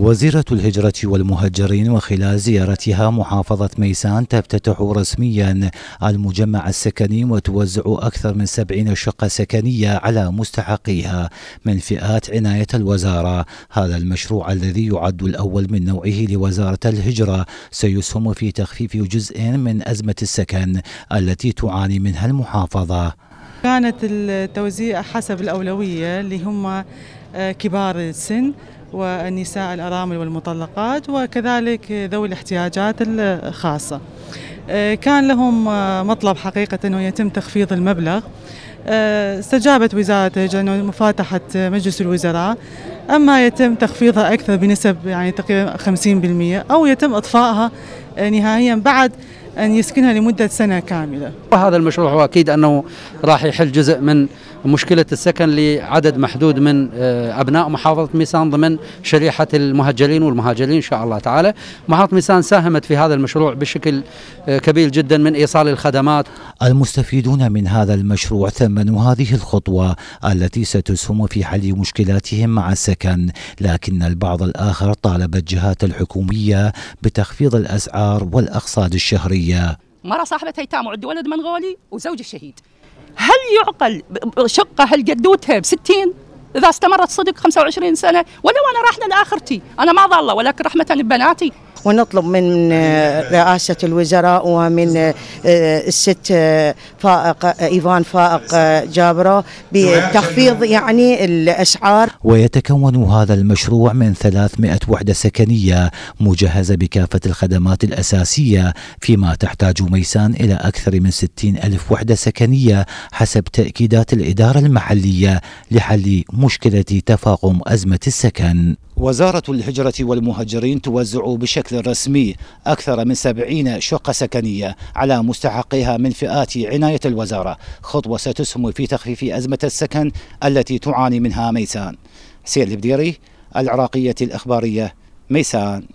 وزيرة الهجرة والمهجرين وخلال زيارتها محافظة ميسان تفتتح رسميا المجمع السكني وتوزع أكثر من سبعين شقة سكنية على مستحقيها من فئات عناية الوزارة هذا المشروع الذي يعد الأول من نوعه لوزارة الهجرة سيسهم في تخفيف جزء من أزمة السكن التي تعاني منها المحافظة كانت التوزيع حسب الأولوية اللي هم آه، كبار السن والنساء الأرامل والمطلقات وكذلك ذوي الاحتياجات الخاصة آه، كان لهم آه، مطلب حقيقة أنه يتم تخفيض المبلغ آه، استجابت وزارة أنه مفاتحة مجلس الوزراء أما يتم تخفيضها أكثر بنسب يعني تقريبا 50% أو يتم إطفائها نهائيا بعد أن يسكنها لمدة سنة كاملة وهذا المشروع هو أكيد أنه راح يحل جزء من مشكلة السكن لعدد محدود من آه، أبناء محافظة ميسان ضمن شريحة المهجرين والمهاجرين إن شاء الله تعالى محافظة ميسان ساهمت في هذا المشروع بشكل آه، كبير جدا من إيصال الخدمات المستفيدون من هذا المشروع ثمنوا هذه الخطوة التي ستسهم في حل مشكلاتهم مع السكن لكن البعض الآخر طالب الجهات الحكومية بتخفيض الأسعار والأقساط الشهري الشرعية مرة صاحبة هيتام وعندي ولد منغولي وزوجي شهيد هل يعقل شقة هل قدوتها بستين إذا استمرت صدق 25 سنة ولو أنا راحنا لآخرتي أنا ما ضالة ولكن رحمة ببناتي ونطلب من يعني- رئاسة الوزراء ومن آه، الست آه، فائق آه، إيفان فائق جابرة بتخفيض يعني الأسعار ويتكون هذا المشروع من 300 وحدة سكنية مجهزة بكافة الخدمات الأساسية فيما تحتاج ميسان إلى أكثر من 60 ألف وحدة سكنية حسب تأكيدات الإدارة المحلية لحل مشكلة تفاقم أزمة السكن وزارة الهجرة والمهاجرين توزع بشكل رسمي أكثر من سبعين شقة سكنية على مستحقيها من فئات عناية الوزارة خطوة ستسهم في تخفيف أزمة السكن التي تعاني منها ميسان سير البديري العراقية الأخبارية ميسان